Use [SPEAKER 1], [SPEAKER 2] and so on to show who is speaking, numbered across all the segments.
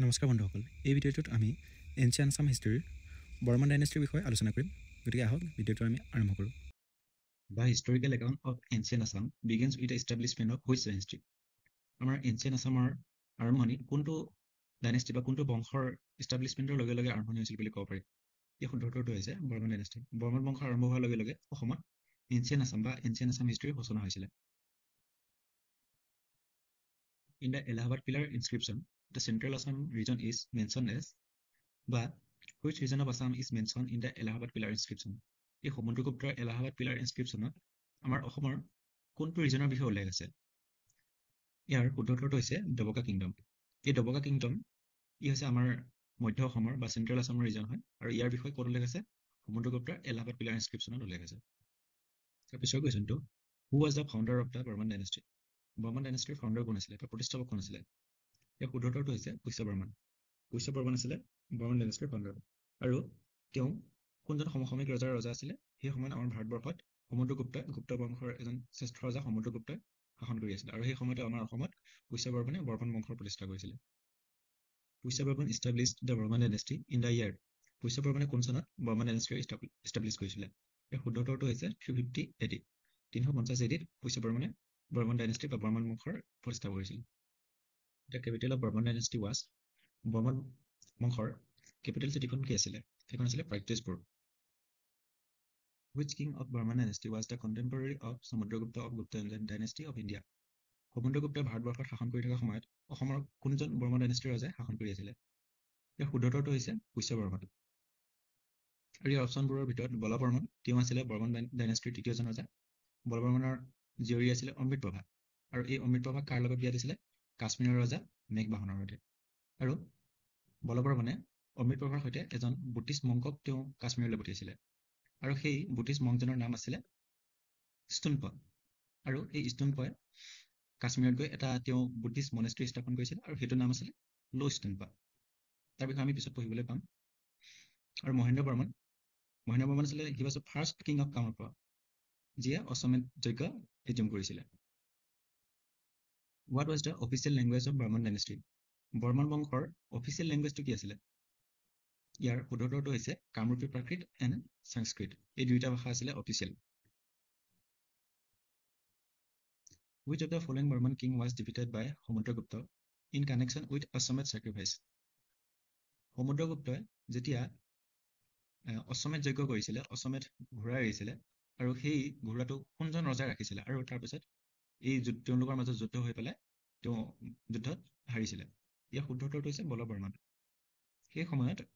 [SPEAKER 1] নমস্কাৰ বন্ধুসকল এই ভিডিঅ'টোত আমি এনচিয়ান আছাম হিষ্ট্ৰীৰ বৰ্মা ডাইনেষ্ট্ৰীৰ বিষয়ে আলোচনা কৰিম গতিকে আহক ভিডিঅ'টো আমি আৰম্ভ কৰোঁ the historical account of ancient Assam begins with establishment of which dynasty আমাৰ এনচিয়ান আছামৰ আৰম্ভণিত কোনটো ডাইনেষ্ট্ৰী বা কোনটো বংশৰ ইষ্টাব্লিছমেণ্টৰ লগে লগে আৰম্ভণি হৈছিল বুলি ক'ব পাৰি এই শুদ্ধ উত্তৰটো হৈছে বৰ্মা ডাইনেষ্ট্ৰী বৰ্মন বংশ আৰম্ভ হোৱাৰ লগে লগে অসমত এনচিয়ান আছাম বা এনচিয়ান আছাম হিষ্ট্ৰীৰ সূচনা হৈছিলে in the Allahabad pillar inscription the central Assam region is mentioned as, but which region of Assam is mentioned in the Allahabad Pillar inscription? এই সমুদ্ৰগুপ্তৰ এলাহাবাদ পিলাৰ ইনস্ক্ৰিপশ্যনত আমাৰ অসমৰ কোনটো ৰিজনৰ বিষয়ে উল্লেখ আছে ইয়াৰ শুদ্ধ উত্তৰটো হৈছে ডবকা কিংডম এই ডবকা কিংডম ই হৈছে আমাৰ মধ্য অসমৰ বা চেণ্ট্ৰেল আছামৰ ৰিজন হয় আৰু ইয়াৰ বিষয়ে ক'ত উল্লেখ আছে সমুদ্ৰগুপ্তৰ এলাহাবাদ পিলাৰ ইনস্ক্ৰিপশ্যনত উল্লেখ আছে তাৰপিছৰ কুৱেশ্যনটো who was the founder of the Varman dynasty Varman ডাইনেষ্ট্ৰিৰ ফাউণ্ডাৰ কোন আছিলে বা প্ৰতিষ্ঠাপক কোন আছিলে ইয়াক উদ্ধৰ্তটো হৈছে পুষ্য বৰ্মন পুষ্য বৰ্মন আছিলে বৰ্মন ডাইনেষ্টিৰ ভণ্ডাৰ আৰু তেওঁ কোনজন সমসামিক ৰজাৰ ৰজা আছিলে সেই সময়ত আমাৰ ভাৰতবৰ্ষত সমুদ্ৰ গুপ্তই গুপ্ত বংশৰ এজন শ্ৰেষ্ঠ ৰজা সমুদ্ৰ গুপ্তই শাসন কৰি আছিলে আৰু সেই সময়তে আমাৰ অসমত পুষ্য বৰ্মনে বৰ্মন বংশৰ প্ৰতিষ্ঠা কৰিছিলে Pushya Varman establish the Varman dynasty in the year Pushya বৰ্মনে কোন চনত বৰ্মন ডাইনেষ্টি ইষ্টাব্লিছ কৰিছিলে এই শুদ্ধতৰটো হৈছে থ্ৰী ফিফটি এডি তিনিশ পঞ্চাছ এইটিত পুষ্য বৰ্মনে বৰ্মন ডাইনেষ্টি বা বৰ্মন বংশৰ প্ৰতিষ্ঠা কৰিছিল the capital of Varman dynasty was Varman বংশৰ কেপিটেল চিটিখন কি আছিলে সেইখন আছিলে Pragjyotishpur which king of Varman dynasty was the contemporary of Samudragupta of Gupta dynasty of India Samudragupta ভাৰতবৰ্ষত শাসন কৰি থকা সময়ত অসমৰ কোনজন বৰ্মন ডাইনেষ্টিৰ ৰজাই শাসন কৰি আছিলে ইয়াৰ শুদ্ধতৰটো হৈছে পুষ্যবৰ্মাটো আৰু ইয়াৰ অপশ্যনবোৰৰ ভিতৰত বলবৰ্মন তেওঁ আছিলে বৰ্মন ডাইনেষ্টিৰ তৃতীয়জন ৰজা বলবৰ্মনৰ জীয়ৰী আছিলে অমৃত প্ৰভা আৰু এই অমৃত প্ৰভা কাৰ লগত বিয়া দিছিলে কাশ্মীৰৰ ৰজা মেঘ বাহনৰ সৈতে আৰু বলবৰ্মনে অমৃত প্ৰভাৰ সৈতে এজন বুটিষ্ট মংকক তেওঁ কাশ্মীৰলৈ পঠিয়াইছিলে আৰু সেই বুটিষ্ট মংকজনৰ নাম আছিলে ষ্টুনপ আৰু এই ষ্টুনপই কাশ্মীৰত গৈ এটা তেওঁ বুদ্ধিষ্ট মনেষ্ট্ৰী স্থাপন কৰিছিল আৰু সেইটোৰ নাম আছিলে লো ষ্টুনপা তাৰ বিষয়ে আমি পিছত পঢ়িবলৈ পাম আৰু মহেন্দ্ৰ বৰ্মন মহেন্দ্ৰ বৰ্মন আছিলে he was the first king of কামৰপৰা যিয়ে অসমত যজ্ঞ ৰিজিউম কৰিছিলে what was the official language of Varman dynasty Varman বংশৰ অফিচিয়েল লেংগুৱেজটো কি আছিলে ইয়াৰ শুদ্ধ উত্তৰটো হৈছে কামৰূপী প্ৰাকৃত এণ্ড সংস্কৃত এই দুয়োটা ভাষা আছিলে official which of the following Varman king was defeated by Samudragupta in connection with Ashvamedha sacrifice সমুদ্ৰগুপ্তই যেতিয়া অসমেট যজ্ঞ কৰিছিলে অসমেট ঘূৰাই আহিছিলে আৰু সেই ঘোঁৰাটো কোনজন ৰজাই ৰাখিছিলে আৰু তাৰপিছত এই তেওঁলোকৰ মাজত যুদ্ধ হৈ পেলাই তেওঁ যুদ্ধত হাৰিছিলে ইয়াৰ শুদ্ধ উত্তৰটো হৈছে বলবৰ্মন সেই সময়ত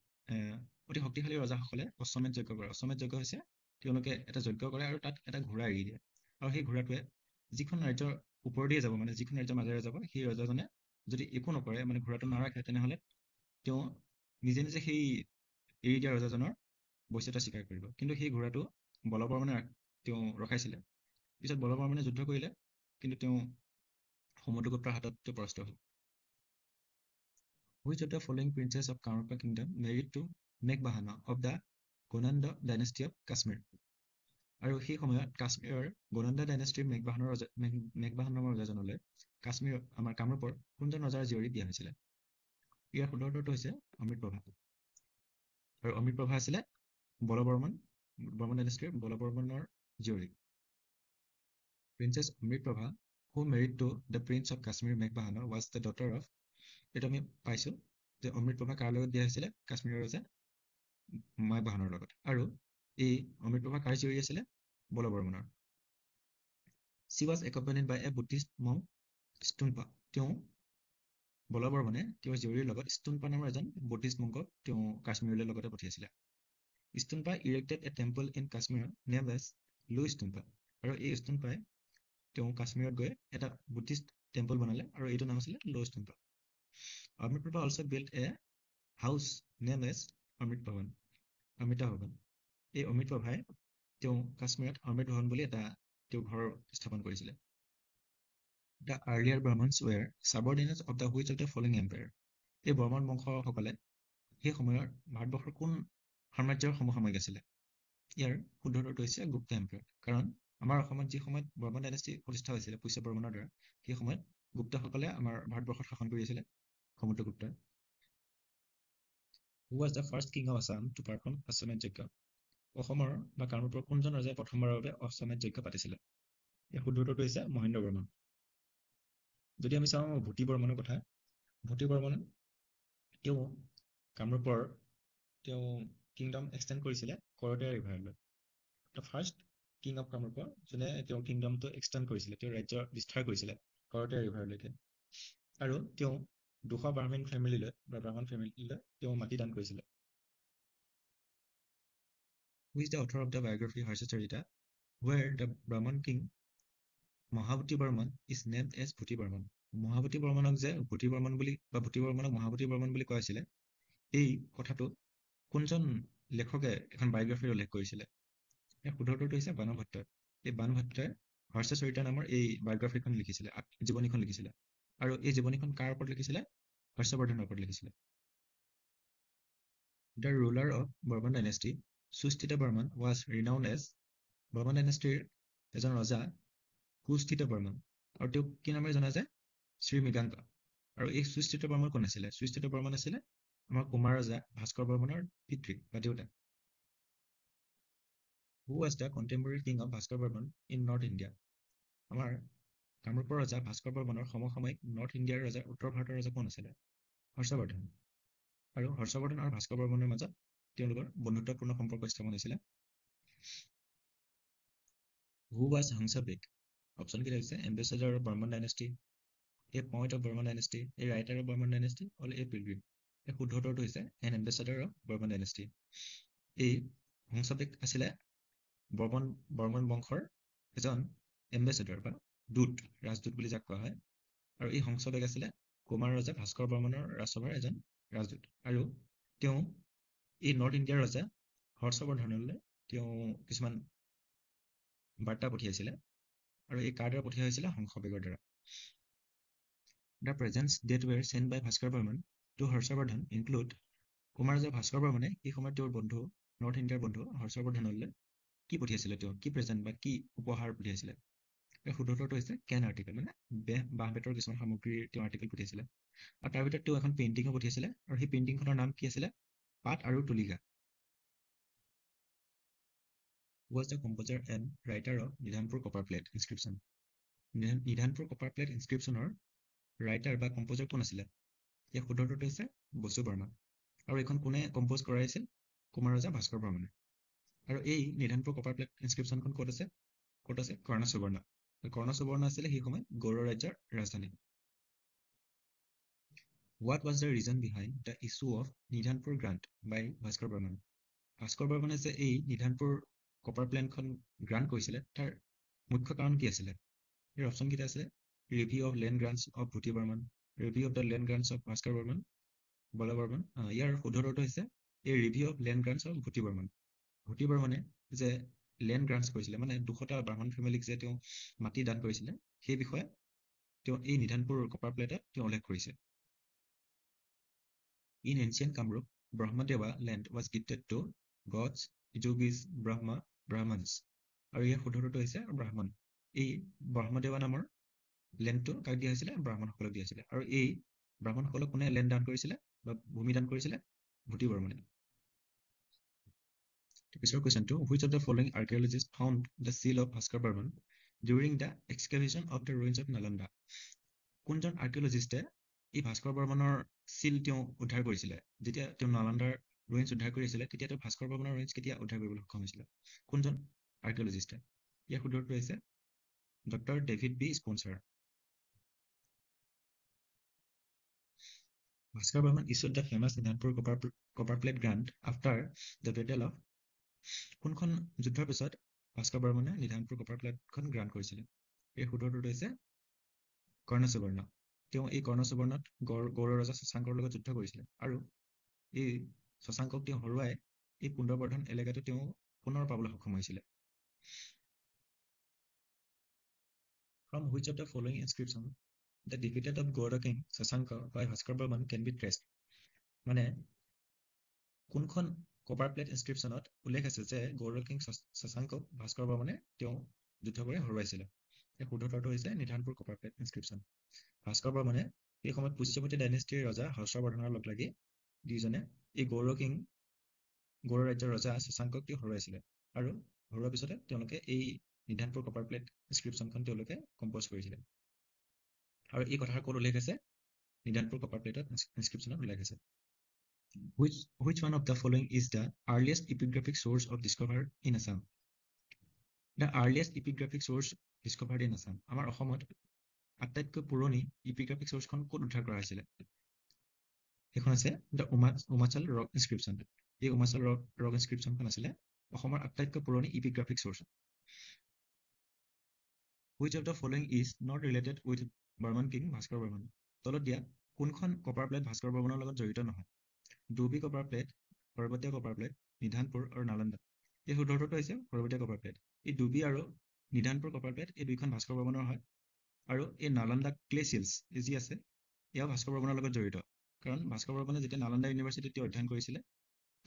[SPEAKER 1] অতি শক্তিশালী ৰজাসকলে অশ্বমেধ যজ্ঞ কৰে অশ্বমেধ যজ্ঞ হৈছে তেওঁলোকে এটা যজ্ঞ কৰে আৰু তাত এটা ঘোঁৰা এৰি দিয়ে আৰু সেই ঘোঁৰাটোৱে যিখন ৰাজ্যৰ ওপৰ দিয়ে যাব মানে যিখন ৰাজ্যৰ মাজেৰে যাব সেই ৰজাজনে যদি একো নকৰে মানে ঘোঁৰাটো নাৰাখে তেনেহ'লে তেওঁ নিজে নিজে সেই এৰি দিয়া ৰজাজনৰ বৈচিত্ৰ স্বীকাৰ কৰিব কিন্তু সেই ঘোঁৰাটো বলবৰ্মনে তেওঁ ৰখাইছিলে পিছত বলবৰ্মনে যুদ্ধ কৰিলে কিন্তু তেওঁ সমুদ্ৰগুপ্তাৰ হাতত তেওঁ পৰাস্ত হ'ল which of the following princess of Kamarupa kingdom married to মেক বাহানা of the Gonanda dynasty of Kashmir আৰু সেই সময়ত কাশ্মীৰৰ গোনান্দা ডাইনেষ্টিৰ মেঘবাহানৰ ৰজা মেঘবাহান নামৰ ৰজাজনলৈ কাশ্মীৰ আমাৰ কামৰূপৰ কোনজন ৰজাৰ জীয়ৰী দিয়া হৈছিলে ইয়াৰ সোধৰটো হৈছে অমৃত প্ৰভা আৰু অমৃত প্ৰভা আছিলে বলবৰ্মন বৰ্মন ডাইনেষ্টিৰ বলবৰ্মনৰ জীয়ৰী princess Amritaprabha who married to the prince of Kashmir মেকবাহানৰ ৱাজ দ্য ডটাৰ অফ এইটো আমি পাইছোঁ যে অমৃতপ্ৰভা কাৰ লগত দিয়া হৈছিলে কাশ্মীৰৰ ৰজা মেকবাহানৰ লগত আৰু এই অমৃতপ্ৰভা কাৰ জীয়ৰী আছিলে বলবৰ্মনৰ she was accompanied by a Buddhist monk Stunpa তেওঁ বলবৰ্মনে তেওঁৰ জীয়ৰীৰ লগত ষ্টুম্পা নামৰ এজন বুদ্ধিষ্ট মংকক তেওঁ কাশ্মীৰলৈ লগতে পঠিয়াইছিলে Stunpa erected a temple in কাশ্মীৰৰ নেম এজ লু ষ্টুম্পা আৰু এই ষ্টুম্পাই তেওঁ কাশ্মীৰত গৈ এটা বুদ্ধিষ্ট টেম্পল বনালে আৰু এইটো নাম আছিলে lowest temple Amrita Prabha also' build a house name as Amrita Bhawan Amita Bhawan এই অমৃত প্ৰভাই তেওঁ কাশ্মীৰত অমৃত ভৱন বুলি এটা তেওঁ ঘৰ স্থাপন কৰিছিলে the earlier Brahmans were subordinate of the which of the falling empire এই বৰ্মন বংশসকলে সেই সময়ত ভাৰতবৰ্ষৰ কোন সাম্ৰাজ্যৰ সমসাময়িক আছিলে ইয়াৰ শুদ্ধটো হৈছে গুপ্ত এম্পায়াৰ কাৰণ আমাৰ অসমত যি সময়ত বৰ্মন ডাইনেষ্টি প্ৰতিষ্ঠা হৈছিলে পুষ্য বৰ্মনৰ দ্বাৰা সেই সময়ত গুপ্তসকলে আমাৰ ভাৰতবৰ্ষত শাসন কৰি আছিলে Samudragupta who was the first king of Assam to perform Ashvamedha yajna অসমৰ বা কামৰূপৰ কোনজন ৰজাই প্ৰথমবাৰৰ বাবে অষ্টমেধ যজ্ঞ পাতিছিলে ইয়াৰ শুদ্ধ উত্তৰটো হৈছে মহেন্দ্ৰ বৰ্মন যদি আমি চাওঁ ভূতি বৰ্মনৰ কথা ভূতি বৰ্মন তেওঁ কামৰূপৰ তেওঁ কিংডম এক্সটেণ্ড কৰিছিলে কৰতীয়া ৰিভাৰলৈ দ্য ফাৰ্ষ্ট কিং অফ কামৰূপৰ যোনে তেওঁৰ কিংডমটো এক্সটেণ্ড কৰিছিলে তেওঁ ৰাজ্য বিস্তাৰ কৰিছিলে কৰটে ৰিভাৰলৈকে আৰু তেওঁ দুশ ব্ৰাহ্মীণ ফেমিলিলৈ বা ব্ৰাহ্মণ ফেমিলিলৈ তেওঁ মাটি দান কৰিছিলে who's the author of the biography Harshacharita were the Brahmin king Mahabhuti Varman is named as Bhuti Varman Mahabhuti বৰ্মনক যে ভূতি বৰ্মন বুলি বা ভূতি বৰ্মনক মহাভূতি বৰ্মন বুলি কৈ আছিলে এই কথাটো কোনজন লেখকে এখন বায়'গ্ৰাফীৰ উল্লেখ কৰিছিলে শুদ্ধ উত্তৰটো হৈছে বানভট্টই এই বানভট্টই হৰ্ষ চৰিতা নামৰ এই বায়'গ্ৰাফীখন লিখিছিলে জীৱনীখন লিখিছিলে আৰু এই জীৱনীখন কাৰ ওপৰত লিখিছিলে হৰ্ষবৰ্ধনৰ ওপৰত লিখিছিলে the ruler of Varman dynasty Susthita Varman was renown as Varman ডাইনেষ্টিৰ এজন ৰজা সুস্থিত বৰ্মন আৰু তেওঁক কি নামেৰে জনা যায় শ্ৰীমৃগাংক আৰু এই সুস্থিত বৰ্মন কোন আছিলে সুস্থিত বৰ্মন আছিলে আমাৰ কুমাৰ ৰজা ভাস্কৰ বৰ্মনৰ পিতৃ বা দেউতা who was the contemporary king of Bhaskar Varman in north India আমাৰ কামৰূপৰ ৰজা ভাস্কৰ বৰ্মনৰ সমসাময়িক নৰ্থ ইণ্ডিয়াৰ ৰজা উত্তৰ ভাৰতৰ ৰজা কোন আছিলে হৰ্ষবৰ্ধন আৰু হৰ্ষবৰ্ধন আৰু ভাস্কৰ বৰ্মনৰ মাজত তেওঁলোকৰ বন্ধুত্বপূৰ্ণ সম্পৰ্ক স্থাপন হৈছিলে হু ৱাজ হংসাবেগ অপশ্যন কেইটা হৈছে ambassador of Varman dynasty a point of Varman dynasty a writer of Varman dynasty all a pilgrim এই শুদ্ধ উত্তৰটো হৈছে an ambassador of Varman dynasty এই হংসাবেগ আছিলে বৰ্মন বৰ্মন বংশৰ এজন এম্বেচেডৰ বা দূত ৰাজদূত বুলি যাক কোৱা হয় আৰু এই সংশোধক আছিলে কুমাৰ ৰজা ভাস্কৰ বৰ্মনৰ ৰাজসভাৰ এজন ৰাজদূত আৰু তেওঁ এই নৰ্থ ইণ্ডিয়াৰ ৰজা হৰ্ষবৰ্ধনলৈ তেওঁ কিছুমান বাৰ্তা পঠিয়াইছিলে আৰু এই কাৰ্ডৰ পঠিয়া হৈছিলে হংসবেগৰ দ্বাৰা the presents that were sent by Bhaskar Varman to Harshavardhan include Kumar ৰজা ভাস্কৰ বৰ্মনে সেই সময়ত তেওঁৰ বন্ধু নৰ্থ ইণ্ডিয়াৰ বন্ধু হৰ্ষবৰ্ধনলৈ কি পঠিয়াইছিলে তেওঁ কি প্ৰেজেণ্ট বা কি উপহাৰ পঠিয়াইছিলে সুধ উত্তৰটো হৈছে কেন আৰ্টিকেল মানে বেঁহ বাঁহ বেতৰ কিছুমান সামগ্ৰীৰ তেওঁ আৰ্টিকেল পঠিয়াইছিলে আৰু তাৰ ভিতৰত তেওঁ এখন পেইণ্টিঙো পঠিয়াইছিলে আৰু সেই পেইণ্টিংখনৰ নাম কি আছিলে পাট আৰু Tulika was the composer and writer of Nidhanpur copper plate inscription Nidhanpur copper plate ইনস্ক্ৰিপশ্যনৰ ৰাইটাৰ বা কম্প'জাৰ কোন আছিলে ইয়াৰ সুধৰটোত হৈছে বসু বৰ্মা আৰু এইখন কোনে কম্প'জ কৰাইছিল কুমাৰ ৰজা ভাস্কৰ বৰ্মনে আৰু এই নিধানপুৰ কপাৰ প্লেট ইনস্ক্ৰিপশ্যনখন ক'ত আছে ক'ত আছে কৰ্ণ সুবৰ্ণ কৰ্ণ সুবৰ্ণ আছিলে সেই সময়ত গৌৰ ৰাজ্যৰ ৰাজধানী what was the reason behind the issue of Nidhanpur grant by Bhaskar Varman Bhaskar বৰ্মনে যে এই নিধানপুৰ কপাৰ প্লেনখন গ্ৰাণ্ট কৰিছিলে তাৰ মুখ্য কাৰণ কি আছিলে ইয়াৰ অপশ্যনকেইটা আছে review of land grants of Bhuti Varman review of the land grants of Bhaskar Varman Bala Varman ইয়াৰ শুদ্ধ হৈছে এই review of land grants of Bhuti Varman Bhuti ব্ৰাহ্মণে যে লেণ্ড গ্ৰাণ্ট কৰিছিলে মানে দুশটা ব্ৰাহ্মণ ফেমিলিক যে তেওঁ মাটি দান কৰিছিলে সেই বিষয়ে তেওঁ এই নিধানপুৰ কপাৰ প্লেটত তেওঁ উল্লেখ কৰিছে in ancient Kamarupa Brahmadeya land was gifted to gods yogis Brahma Brahmin আৰু ইয়াৰ শুদ্ধটো হৈছে ব্ৰাহ্মণ এই ব্ৰহ্মদেৱা নামৰ লেণ্ডটো কাক দিয়া হৈছিলে ব্ৰাহ্মণসকলক দিয়া হৈছিলে আৰু এই ব্ৰাহ্মণসকলক কোনে লেণ্ড দান কৰিছিলে বা ভূমি দান কৰিছিলে ভূতি বৰ্মনে পিছৰ কুৱেশ্যনটো which of the following archaeologist found the seal of Bhaskar Varman during the excavation of the ruins of Nalanda কোনজন আৰ্কিঅলজিষ্টে এই ভাস্কৰ বৰ্মনৰ চিল তেওঁ উদ্ধাৰ কৰিছিলে যেতিয়া তেওঁ নালন্দাৰ ৰুইন্স উদ্ধাৰ কৰিছিলে তেতিয়া তেওঁ ভাস্কৰ বৰ্মনৰ ৰুইন্স কেতিয়া উদ্ধাৰ কৰিবলৈ সক্ষম হৈছিলে কোনজন আৰ্কিঅলজিষ্টে ইয়াৰ সুধৰটো হৈছে doctor David B Spooner Bhaskar Varman issued the famous Nidhanpur copper copper plate grant after the battle of কোনখন যুদ্ধৰ পিছত ভাস্কৰ বৰ্মনে নিধানপুৰ কপাৰ প্লেটখন গ্ৰহণ কৰিছিলে এই সোধৰটো হৈছে কৰ্ণ সুবৰ্ণ তেওঁ এই কৰ্ণ সুবৰ্ণত গৌৰ গৌৰৱ ৰজা শশাংকৰ লগত যুদ্ধ কৰিছিলে আৰু এই শশাংকক তেওঁ হৰুৱাই এই পুনৰবৰ্ধন এলেকাটো তেওঁ পুনৰ পাবলৈ সক্ষম হৈছিলে from which of the following inscription the defeated of Gaur king Shashanka by Bhaskar Varman can be traced মানে কোনখন কপাৰ প্লেট ইনস্ক্ৰিপশ্যনত উল্লেখ আছে যে গৌৰৱ কিং শশাংকক ভাস্কৰ বৰ্মনে তেওঁ যুদ্ধ কৰি হৰুৱাইছিলে এই শুদ্ধতৰটো হৈছে Nidhanpur copper plate inscription Bhaskar বৰ্মনে সেই সময়ত পুষ্যপতি ডাইনেষ্টিৰ ৰজা হৰ্ষবৰ্ধনৰ লগ লাগি দুইজনে এই গৌৰৱ কিং গৌৰৱ ৰাজ্যৰ ৰজা শশাংকক তেওঁ হৰুৱাইছিলে আৰু হৰুৱাৰ পিছতে তেওঁলোকে এই নিধানপুৰ কপাৰ প্লেট ইনস্ক্ৰিপশ্যনখন তেওঁলোকে কম্প'জ কৰিছিলে আৰু এই কথাৰ ক'ত উল্লেখ আছে নিধানপুৰ কপাৰ প্লেটত ইনস্ক্ৰিপশ্যনত উল্লেখ আছে which which one of the following is the earliest epigraphic source of discovered in Assam? The earliest epigraphic source discovered in Assam. Amar Ahomot attack Puroni epigraphic source con could have the Umachal rock inscription. The Umachal rock, rock inscription can assail Ahomar attack Puroni epigraphic source. Which of the following is not related with Burman King, Maskar Burman? Tolodia, Kunkon, copper plate, Maskar Burman, Logan Joyton. Dubi copper plate Parbatiya copper plate Nidhanpur আৰু নালন্দা এই শুদ্ধটো হৈছে পৰ্বতীয় copper plate এই ডুবি আৰু Nidhanpur copper plate এই দুইখন ভাস্কৰ ভৱনৰ হয় আৰু এই নালন্দা ক্লেচিলছ এই যি আছে এয়াও ভাস্কৰ ভৱনৰ লগত জড়িত কাৰণ ভাস্কৰ ভৱনে যেতিয়া নালন্দা ইউনিভাৰ্চিটিত অধ্যয়ন কৰিছিলে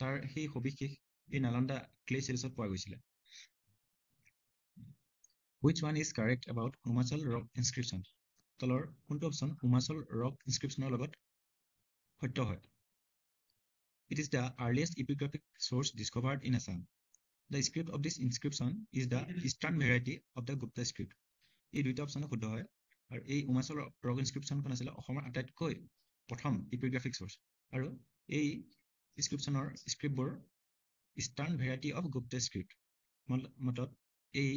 [SPEAKER 1] তাৰ সেই সবিশেষ এই নালন্দা ক্লে ক্লেচিলছত পোৱা গৈছিলে which one is correct about Himachal rock inscription তলৰ কোনটো অপশ্যন হিমাচল ৰক ইনস্ক্ৰিপশ্যনৰ লগত সত্য হয় It is the earliest epigraphic source discovered in Assam. The script of this inscription is the eastern variety of the Gupta script. এই দুইটা option শুদ্ধ হয় আৰু এই উমাচলৰ ৰগ ইনস্ক্ৰিপশ্যনখন আছিলে অসমৰ আটাইতকৈ প্ৰথম ইপিগ্ৰাফিক চ'ৰ্চ আৰু এই ইনস্ক্ৰিপশ্যনৰ স্ক্ৰিপ্টবোৰ eastern variety of Gupta script মতত এই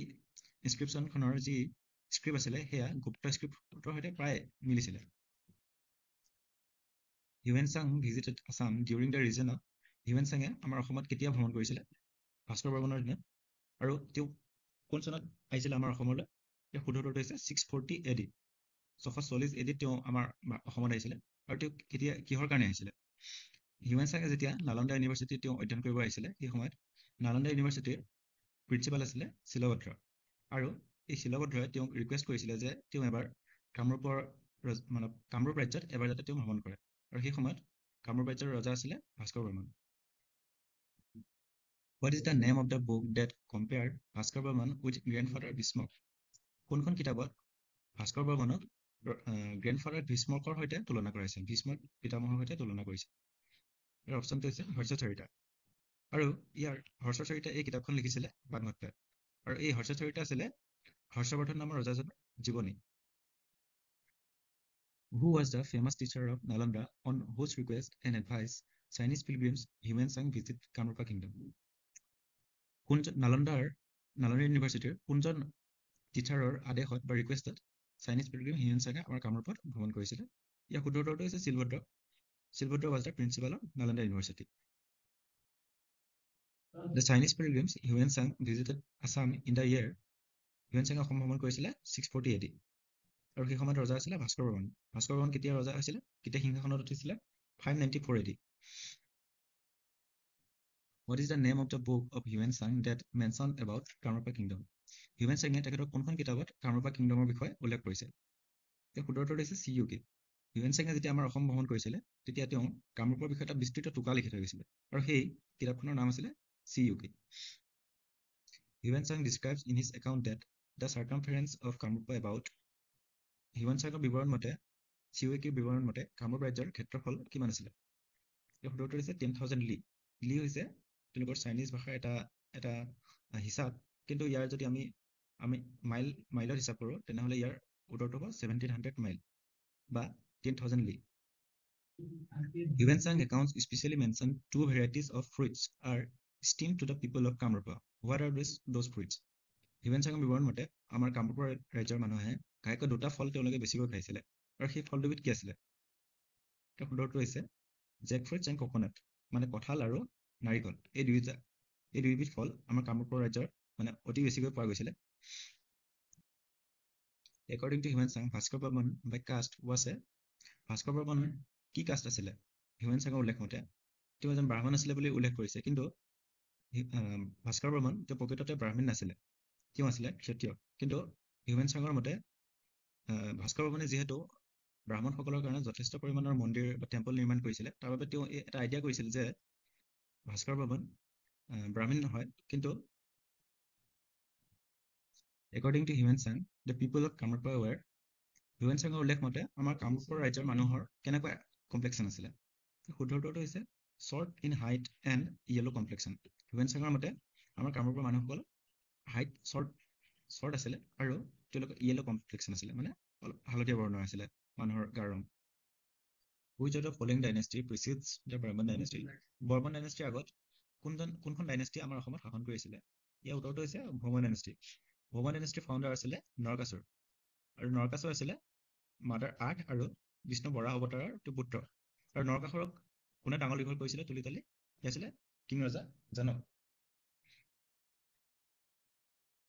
[SPEAKER 1] ইনস্ক্ৰিপশ্যনখনৰ যি স্ক্ৰিপ্ট আছিলে সেয়া গুপ্ত স্ক্ৰিপ্টৰ সৈতে প্ৰায় মিলিছিলে Hiuen Tsang visited Assam during the reason of Hiuen চাঙে আমাৰ অসমত কেতিয়া ভ্ৰমণ কৰিছিলে ভাস্কৰ বৰ্মনৰ দিনত আৰু তেওঁ কোন চনত আহিছিলে আমাৰ অসমলৈ তেওঁ সোধৰটো হৈছে ছিক্স ফৰ্টি এ ডিত ছশ চল্লিছ এ ডিত তেওঁ আমাৰ অসমত আহিছিলে আৰু তেওঁ কেতিয়া কিহৰ কাৰণে আহিছিলে হিউৱেন চাঙে যেতিয়া নালন্দা ইউনিভাৰ্চিটিত তেওঁ অধ্যয়ন কৰিব আহিছিলে সেই সময়ত নালন্দা ইউনিভাৰ্চিটিৰ প্ৰিন্সিপাল আছিলে শিলভদ্ৰ আৰু এই শিলভদ্ৰই তেওঁক ৰিকুৱেষ্ট কৰিছিলে যে তেওঁ এবাৰ কামৰূপৰ মানে কামৰূপ ৰাজ্যত এবাৰ যাতে তেওঁ ভ্ৰমণ কৰে আৰু সেই সময়ত কামৰূপ ৰাজ্যৰ ৰজা আছিলে Bhaskar Varman what is the name of the book that compare Bhaskar Varman with grandfather Bhishmaka কোনখন কিতাপত ভাস্কৰ বৰ্মনক গ্ৰেণ্ড ফাদাৰ ভীষ্মকৰ সৈতে তুলনা কৰাইছে ভীষ্মক পিতামহৰ সৈতে তুলনা কৰিছে ইয়াৰ অপশ্যনটো হৈছে হৰ্ষচৰিতা আৰু ইয়াৰ হৰ্ষচৰিতা এই কিতাপখন লিখিছিলে বানমত্তাই আৰু এই হৰ্ষচৰিতা আছিলে হৰ্ষবৰ্ধন নামৰ ৰজাজনৰ জীৱনী who was the famous teacher of Nalanda on whose request and advice Chinese pilgrims human sang visit Kamrupa Kingdom? Nalanda, Nalanda University, Kunjan teacher or Adehot by requested Chinese pilgrim human sang or Kamrupa, Bhuman Koisida. Yakudodo is a silver drop. Silver drop was the principal of Nalanda University. The Chinese pilgrims Yuan Sang visited Assam in the year Yuan Sang of Homomon Koisila 640 AD. আৰু সেই সময়ত ৰজা আছিলে ভাস্কৰ বৰ্মন ভাস্কৰ বৰ্মন কেতিয়া ৰজা আছিলে কেতিয়া সিংহাসনত উঠিছিলে five ninety four AD what is the name of the book of Hiuen Tsang that mention about Kamarupa kingdom Hiuen চাঙে তেখেতৰ কোনখন কিতাপত কামৰপা কিংডমৰ বিষয়ে উল্লেখ কৰিছে এই সোতৰটো হৈছে চি ইউ কে হিউমেন চাঙে যেতিয়া আমাৰ অসম ভ্ৰমণ কৰিছিলে তেতিয়া তেওঁ কামৰূপৰ বিষয়ে এটা বিস্তৃত টোকা লিখি থৈ গৈছিলে আৰু সেই কিতাপখনৰ নাম আছিলে C Yu Ki Hiuen Tsang describes in his account that the circumference of Kamarupa about হিমানচাগৰ বিৱৰণ মতে চি ইউ কিউ বিৱৰণ মতে কামৰূপ ৰাজ্যৰ ক্ষেত্ৰফল কিমান আছিলে এই সুধৰটো হৈছে টেন থাউজেণ্ড লি লি হৈছে তেওঁলোকৰ চাইনিজ ভাষাৰ এটা এটা হিচাপ কিন্তু ইয়াৰ যদি আমি আমি মাইল মাইলত হিচাপ কৰোঁ তেনেহ'লে ইয়াৰ উত্তৰটো হ'ব ছেভেণ্টিন হাণ্ড্ৰেড মাইল বা ten thousand li Hiuen Tsang account especially mention two varieties of fruits are esteem to the people of Kamarupa what are this those fruits Hiuen চাঙৰ বিৱৰণ মতে আমাৰ কামৰূপৰ ৰাজ্যৰ মানুহে ঘাইকৈ দুটা ফল তেওঁলোকে বেছিকৈ খাইছিলে আৰু সেই ফলটোবিধ কি আছিলে তেওঁ সুন্দৰটো হৈছে জেক জেকফ্ৰুইটছ এণ্ড ককনাট মানে কঁঠাল আৰু নাৰিকল এই দুয়োটা এই দুয়োবিধ ফল আমাৰ কামৰূপৰ ৰাজ্যৰ মানে অতি বেছিকৈ পোৱা গৈছিলে একৰ্ডিং টু হিউমেন চাং ভাস্কৰ বৰ্মন বাই কাষ্ট আছে ভাস্কৰ বৰ্মন কি কাষ্ট আছিলে হিমেন চাঙৰ উল্লেখ মতে তেওঁ এজন ব্ৰাহ্মণ আছিলে বুলি উল্লেখ কৰিছে কিন্তু ভাস্কৰ বৰ্মন তেওঁ প্ৰকৃততে ব্ৰাহ্মীণ নাছিলে কিয় আছিলে ক্ষত্ৰিয় কিন্তু হিউমেন চাঙৰ মতে ভাস্কৰ ভৱনে যিহেতু ব্ৰাহ্মণসকলৰ কাৰণে যথেষ্ট পৰিমাণৰ মন্দিৰ বা টেম্পল নিৰ্মাণ কৰিছিলে তাৰ বাবে তেওঁ এই এটা আইডিয়া কৰিছিল যে ভাস্কৰ ভৱন ব্ৰাহ্মীণ নহয় কিন্তু according to Hiuen Tsang the people of Kamarupa were Hiuen চাঙৰ উল্লেখ মতে আমাৰ কামৰূপৰ ৰাজ্যৰ মানুহৰ কেনেকুৱা কমপ্লেকশ্যন আছিলে শুদ্ধ উত্তৰটো হৈছে short in height and yellow' complexion Hiuen চাঙৰ মতে আমাৰ কামৰূপৰ মানুহসকল হাইট শ্বৰ্ট শ্বৰ্ট আছিলে আৰু তেওঁলোকৰ য়েল' কমপ্লেকশ্যন আছিলে মানে অলপ হালধীয়া বৰ্ণৰ আছিলে মানুহৰ গাৰ ৰং which of the following dynasty precedes the Varman dynasty Varman ডাইনেষ্টিৰ আগত কোনজন কোনখন ডাইনেষ্টি আমাৰ অসমত শাসন কৰিছিলে ইয়াৰ উত্তৰটো হৈছে ভৌমন ডাইনেষ্টি ভৌমন ডাইনেষ্টিৰ ফাউণ্ডাৰ আছিলে নৰকাচুৰ আৰু নৰকাচুৰ আছিলে মাদাৰ আৰ্থ আৰু বিষ্ণু বৰাহ অৱতাৰৰ পুত্ৰ আৰু নৰকাসুৰক কোনে ডাঙৰ দীঘল কৰিছিলে তুলি তালি সি আছিলে কিং ৰজা জানক